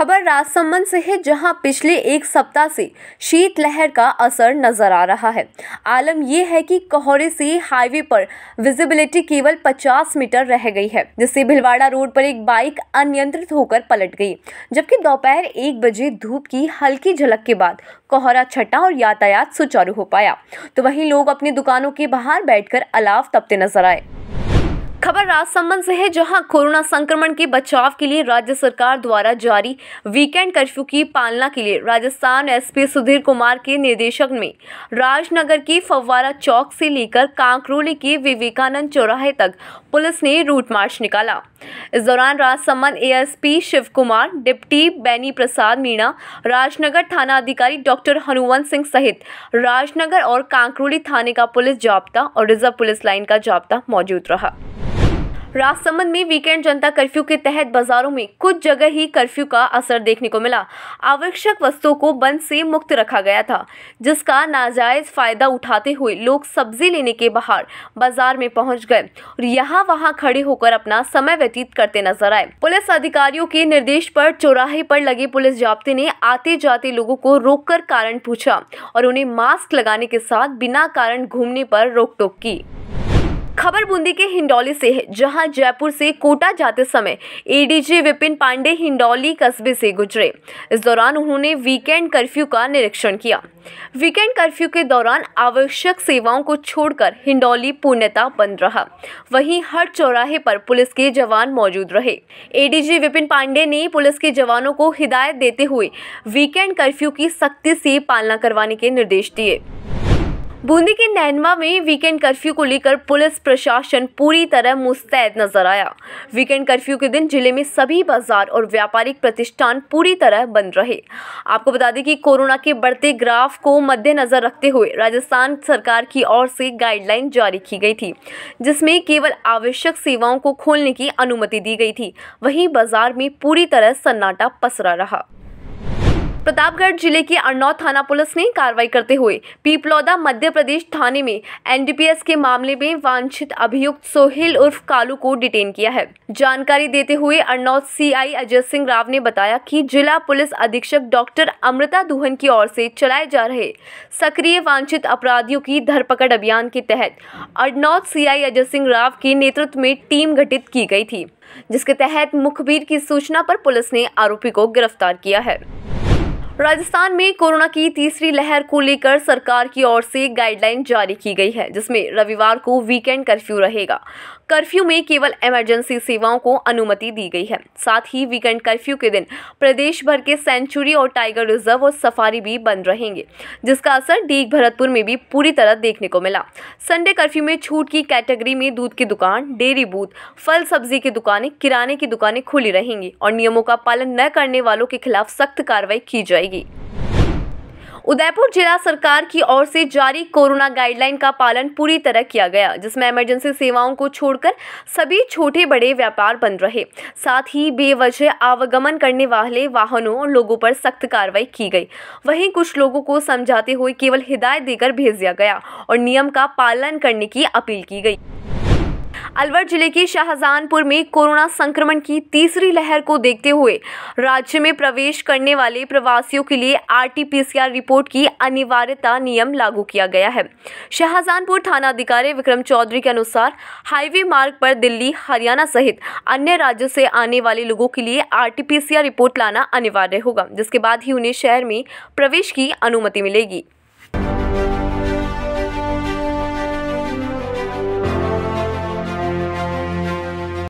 खबर राजसमंद से है जहां पिछले एक सप्ताह से शीतलहर का असर नजर आ रहा है आलम यह है कि कोहरे से हाईवे पर विजिबिलिटी केवल 50 मीटर रह गई है जिससे भिलवाड़ा रोड पर एक बाइक अनियंत्रित होकर पलट गई जबकि दोपहर एक बजे धूप की हल्की झलक के बाद कोहरा छटा और यातायात सुचारू हो पाया तो वहीं लोग अपनी दुकानों के बाहर बैठकर अलाव तपते नजर आए खबर राजसमंद से है जहां कोरोना संक्रमण के बचाव के लिए राज्य सरकार द्वारा जारी वीकेंड कर्फ्यू की पालना के लिए राजस्थान एसपी सुधीर कुमार के निर्देशक में राजनगर के फव्वारा चौक से लेकर कांकरोली के विवेकानंद चौराहे तक पुलिस ने रूट मार्च निकाला इस दौरान राजसमंद एएसपी शिव कुमार डिप्टी बैनी प्रसाद मीणा राजनगर थाना अधिकारी डॉक्टर हनुमंत सिंह सहित राजनगर और कांकरोली थाने का पुलिस जाब्ता और रिजर्व पुलिस लाइन का जाब्ता मौजूद रहा राजसमंद में वीकेंड जनता कर्फ्यू के तहत बाजारों में कुछ जगह ही कर्फ्यू का असर देखने को मिला आवश्यक वस्तुओं को बंद से मुक्त रखा गया था जिसका नाजायज फायदा उठाते हुए लोग सब्जी लेने के बाहर बाजार में पहुंच गए और यहाँ वहाँ खड़े होकर अपना समय व्यतीत करते नजर आए पुलिस अधिकारियों के निर्देश पर चौराहे पर लगे पुलिस जाब्ते ने आते जाते लोगों को कर कारण पूछा और उन्हें मास्क लगाने के साथ बिना कारण घूमने पर रोक टोक की खबर बूंदी के हिंडौली से है जहां जयपुर से कोटा जाते समय एडीजी विपिन पांडे हिंडौली कस्बे से गुजरे इस दौरान उन्होंने वीकेंड कर्फ्यू का निरीक्षण किया वीकेंड कर्फ्यू के दौरान आवश्यक सेवाओं को छोड़कर हिंडौली पूर्णता बंद रहा वहीं हर चौराहे पर पुलिस के जवान मौजूद रहे एडीजी विपिन पांडे ने पुलिस के जवानों को हिदायत देते हुए वीकेंड कर्फ्यू की सख्ती से पालना करवाने के निर्देश दिए बूंदी के नैनवा में वीकेंड कर्फ्यू को लेकर पुलिस प्रशासन पूरी तरह मुस्तैद नजर आया वीकेंड कर्फ्यू के दिन जिले में सभी बाजार और व्यापारिक प्रतिष्ठान पूरी तरह बंद रहे आपको बता दें कि कोरोना के बढ़ते ग्राफ को मद्देनजर रखते हुए राजस्थान सरकार की ओर से गाइडलाइन जारी की गई थी जिसमें केवल आवश्यक सेवाओं को खोलने की अनुमति दी गई थी वहीं बाजार में पूरी तरह सन्नाटा पसरा रहा प्रतापगढ़ जिले के अरनौ थाना पुलिस ने कार्रवाई करते हुए पीपलौदा मध्य प्रदेश थाने में एनडीपीएस के मामले में वांछित अभियुक्त सोहेल उर्फ कालू को डिटेन किया है जानकारी देते हुए अरनौ सीआई अजय सिंह राव ने बताया कि जिला पुलिस अधीक्षक डॉक्टर अमृता दुहन की ओर से चलाए जा रहे सक्रिय वांछित अपराधियों की धरपकड़ अभियान के तहत अरनौ सी अजय सिंह राव के नेतृत्व में टीम गठित की गई थी जिसके तहत मुखबिर की सूचना पर पुलिस ने आरोपी को गिरफ्तार किया है राजस्थान में कोरोना की तीसरी लहर को लेकर सरकार की ओर से गाइडलाइन जारी की गई है जिसमें रविवार को वीकेंड कर्फ्यू रहेगा कर्फ्यू में केवल इमरजेंसी सेवाओं को अनुमति दी गई है साथ ही वीकेंड कर्फ्यू के दिन प्रदेश भर के सेंचुरी और टाइगर रिजर्व और सफारी भी बंद रहेंगे जिसका असर डीग भरतपुर में भी पूरी तरह देखने को मिला संडे कर्फ्यू में छूट की कैटेगरी में दूध की दुकान डेयरी बूथ फल सब्जी की दुकानें किराने की दुकानें खुली रहेंगी और नियमों का पालन न करने वालों के खिलाफ सख्त कार्रवाई की जाएगी उदयपुर जिला सरकार की ओर से जारी कोरोना गाइडलाइन का पालन पूरी तरह किया गया जिसमें इमरजेंसी सेवाओं को छोड़कर सभी छोटे बड़े व्यापार बंद रहे साथ ही बेवजह आवागमन करने वाले वाहनों और लोगों पर सख्त कार्रवाई की गई वहीं कुछ लोगों को समझाते हुए केवल हिदायत देकर भेज दिया गया और नियम का पालन करने की अपील की गई अलवर जिले के शाहजहानपुर में कोरोना संक्रमण की तीसरी लहर को देखते हुए राज्य में प्रवेश करने वाले प्रवासियों के लिए आरटीपीसीआर रिपोर्ट की अनिवार्यता नियम लागू किया गया है शाहजहानपुर थाना अधिकारी विक्रम चौधरी के अनुसार हाईवे मार्ग पर दिल्ली हरियाणा सहित अन्य राज्यों से आने वाले लोगों के लिए आर रिपोर्ट लाना अनिवार्य होगा जिसके बाद ही उन्हें शहर में प्रवेश की अनुमति मिलेगी